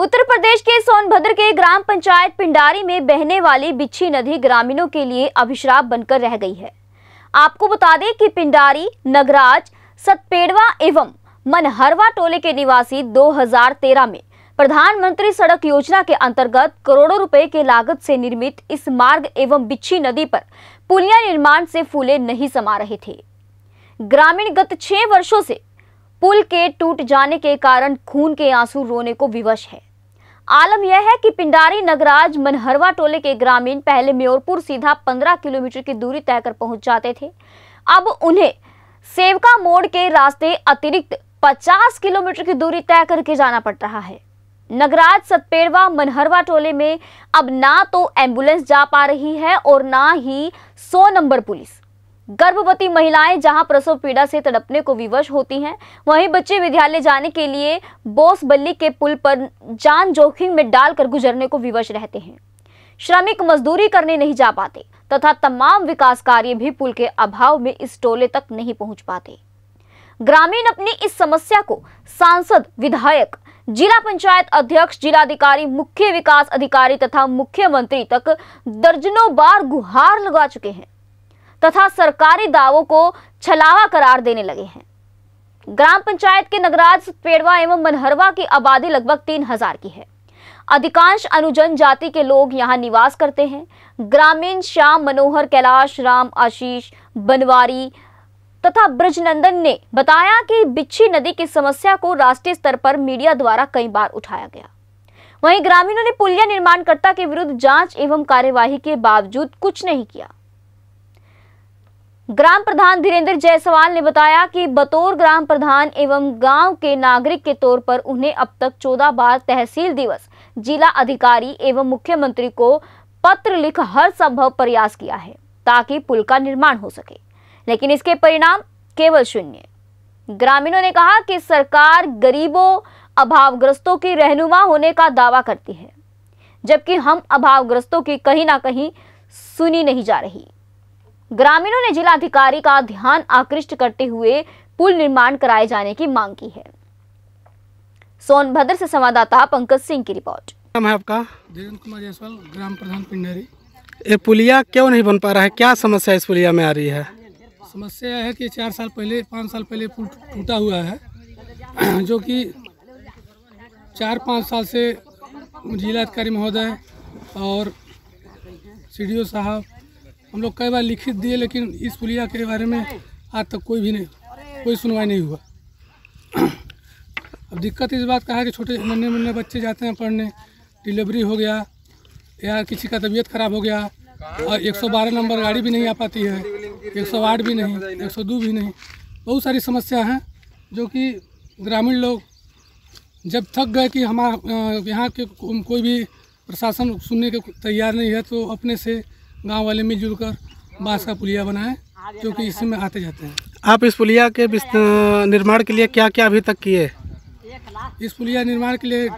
उत्तर प्रदेश के सोनभद्र के ग्राम पंचायत पिंडारी में बहने वाली बिच्छी नदी ग्रामीणों के लिए अभिश्राप बनकर रह गई है आपको बता दें कि पिंडारी नगराज सतपेड़वा एवं मनहरवा टोले के निवासी 2013 में प्रधानमंत्री सड़क योजना के अंतर्गत करोड़ों रुपए के लागत से निर्मित इस मार्ग एवं बिच्छी नदी पर पुलिया निर्माण से फूले नहीं समा रहे थे ग्रामीण गत छह वर्षों से पुल के टूट जाने के कारण खून के आंसू रोने को विवश है आलम यह है कि पिंडारी नगराज मनहरवा टोले के ग्रामीण पहले म्योरपुर सीधा 15 किलोमीटर की दूरी तय कर पहुंच जाते थे अब उन्हें सेवका मोड़ के रास्ते अतिरिक्त 50 किलोमीटर की दूरी तय करके जाना पड़ रहा है नगराज सतपेड़वा मनहरवा टोले में अब ना तो एम्बुलेंस जा पा रही है और ना ही सौ नंबर पुलिस गर्भवती महिलाएं जहां प्रसव पीड़ा से तड़पने को विवश होती हैं वहीं बच्चे विद्यालय जाने के लिए बोस बल्ली के पुल पर जान जोखिम में डालकर गुजरने को विवश रहते हैं श्रमिक मजदूरी करने नहीं जा पाते तथा तमाम विकास कार्य भी पुल के अभाव में इस टोले तक नहीं पहुंच पाते ग्रामीण अपनी इस समस्या को सांसद विधायक जिला पंचायत अध्यक्ष जिलाधिकारी मुख्य विकास अधिकारी तथा मुख्यमंत्री तक दर्जनों बार गुहार लगा चुके हैं तथा सरकारी दावों को छलावा करार देने लगे हैं ग्राम पंचायत के नगराज पेड़वा एवं मनहरवा की आबादी लगभग तीन हजार की है अधिकांश अनुजन जाति के लोग यहाँ निवास करते हैं ग्रामीण श्याम मनोहर कैलाश राम आशीष बनवारी तथा ब्रजनंदन ने बताया कि बिच्छी नदी की समस्या को राष्ट्रीय स्तर पर मीडिया द्वारा कई बार उठाया गया वहीं ग्रामीणों ने पुलिया निर्माणकर्ता के विरुद्ध जांच एवं कार्यवाही के बावजूद कुछ नहीं किया ग्राम प्रधान धीरेन्द्र जायसवाल ने बताया कि बतौर ग्राम प्रधान एवं गांव के नागरिक के तौर पर उन्हें अब तक चौदह बार तहसील दिवस जिला अधिकारी एवं मुख्यमंत्री को पत्र लिख हर संभव प्रयास किया है ताकि पुल का निर्माण हो सके लेकिन इसके परिणाम केवल शून्य ग्रामीणों ने कहा कि सरकार गरीबों अभावग्रस्तों की रहनुमा होने का दावा करती है जबकि हम अभावग्रस्तों की कहीं ना कहीं सुनी नहीं जा रही ग्रामीणों ने जिला अधिकारी का ध्यान आकृष्ट करते हुए पुल निर्माण कराए जाने की मांग की है सोनभद्र से संवाददाता पंकज सिंह की रिपोर्ट आपका कुमार जायसवाल ग्राम प्रधान पिंडारी ये पुलिया क्यों नहीं बन पा रहा है क्या समस्या इस पुलिया में आ रही है समस्या है कि चार साल पहले पाँच साल पहले पुल टूटा हुआ है जो कि चार पाँच साल से जिलाधिकारी महोदय और सी साहब हम लोग कई बार लिखित दिए लेकिन इस पुलिया के बारे में आज तक कोई भी नहीं कोई सुनवाई नहीं हुआ अब दिक्कत इस बात का है कि छोटे नन्हे मुन्ने बच्चे जाते हैं पढ़ने डिलीवरी हो गया या किसी का तबीयत खराब हो गया और 112 नंबर गाड़ी भी नहीं आ पाती है 108 भी नहीं 102 भी नहीं बहुत सारी समस्या हैं जो कि ग्रामीण लोग जब थक गए कि हमारा यहाँ के कोई भी प्रशासन सुनने के तैयार नहीं है तो अपने से गांव वाले मिलजुल कर बांस का पुलिया बनाए जो कि में आते जाते हैं आप इस पुलिया के निर्माण के लिए क्या क्या अभी तक किए इस पुलिया निर्माण के लिए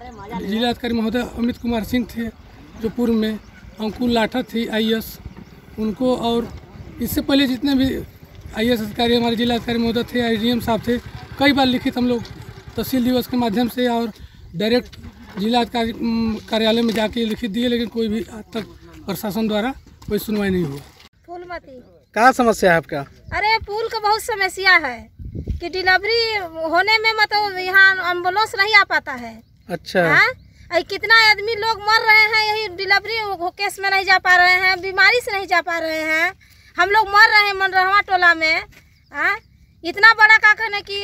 जिलाधिकारी महोदय अमित कुमार सिंह थे जो पूर्व में अंकुल लाठा थी आई उनको और इससे पहले जितने भी आई अधिकारी हमारे जिला अधिकारी महोदय थे आई साहब थे कई बार लिखित हम लोग तहसील दिवस के माध्यम से और डायरेक्ट जिला अधिकारी कार्यालय में जाके लिखित दिए लेकिन कोई भी आज तक प्रशासन द्वारा कोई सुनवाई नहीं हुआ फूलमती क्या समस्या है आपका अरे पुल का बहुत समस्या है कि डिलीवरी होने में मतलब यहाँ एम्बुलेंस नहीं आ पाता है अच्छा हा? कितना आदमी लोग मर रहे हैं यही डिलीवरी केस में नहीं जा पा रहे हैं बीमारी से नहीं जा पा रहे हैं हम लोग मर रहे हैं मनरहवा टोला में आ? हाँ? इतना बड़ा का कहने कि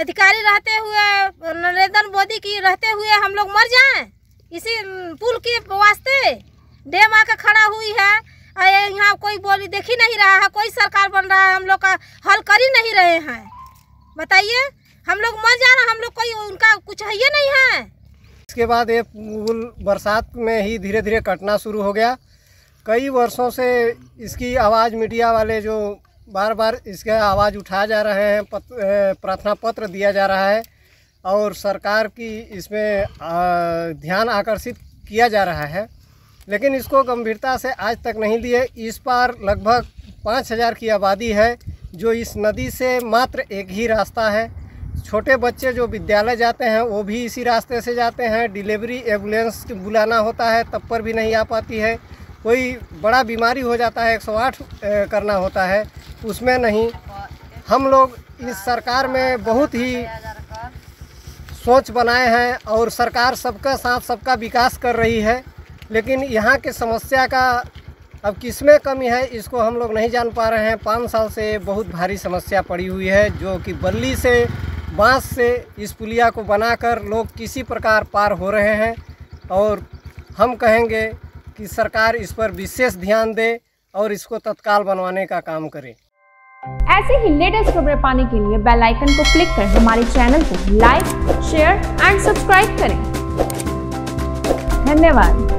अधिकारी रहते हुए नरेंद्र मोदी की रहते हुए हम लोग मर जाएं इसी पुल के वास्ते डेम आकर खड़ा हुई है अरे यहाँ कोई बोली देख ही नहीं रहा है कोई सरकार बन रहा है हम लोग का हल कर ही नहीं रहे हैं बताइए हम लोग मर जा रहे हम लोग कोई उनका कुछ है नहीं है इसके बाद ये पुल बरसात में ही धीरे धीरे कटना शुरू हो गया कई वर्षों से इसकी आवाज़ मीडिया वाले जो बार बार इसका आवाज़ उठाया जा रहे हैं प्रार्थना पत्र दिया जा रहा है और सरकार की इसमें ध्यान आकर्षित किया जा रहा है लेकिन इसको गंभीरता से आज तक नहीं लिए इस पार लगभग पाँच हज़ार की आबादी है जो इस नदी से मात्र एक ही रास्ता है छोटे बच्चे जो विद्यालय जाते हैं वो भी इसी रास्ते से जाते हैं डिलीवरी एम्बुलेंस बुलाना होता है तब पर भी नहीं आ पाती है कोई बड़ा बीमारी हो जाता है 108 करना होता है उसमें नहीं हम लोग इस सरकार में बहुत ही सोच बनाए हैं और सरकार सबका साथ सबका विकास कर रही है लेकिन यहाँ के समस्या का अब किसमें कमी है इसको हम लोग नहीं जान पा रहे हैं पाँच साल से बहुत भारी समस्या पड़ी हुई है जो कि बल्ली से बांस से इस पुलिया को बनाकर लोग किसी प्रकार पार हो रहे हैं और हम कहेंगे कि सरकार इस पर विशेष ध्यान दे और इसको तत्काल बनवाने का काम करे ऐसे ही लेटेस्ट खबरें पाने के लिए बेल आइकन को क्लिक कर हमारे चैनल को लाइक शेयर एंड सब्सक्राइब करें धन्यवाद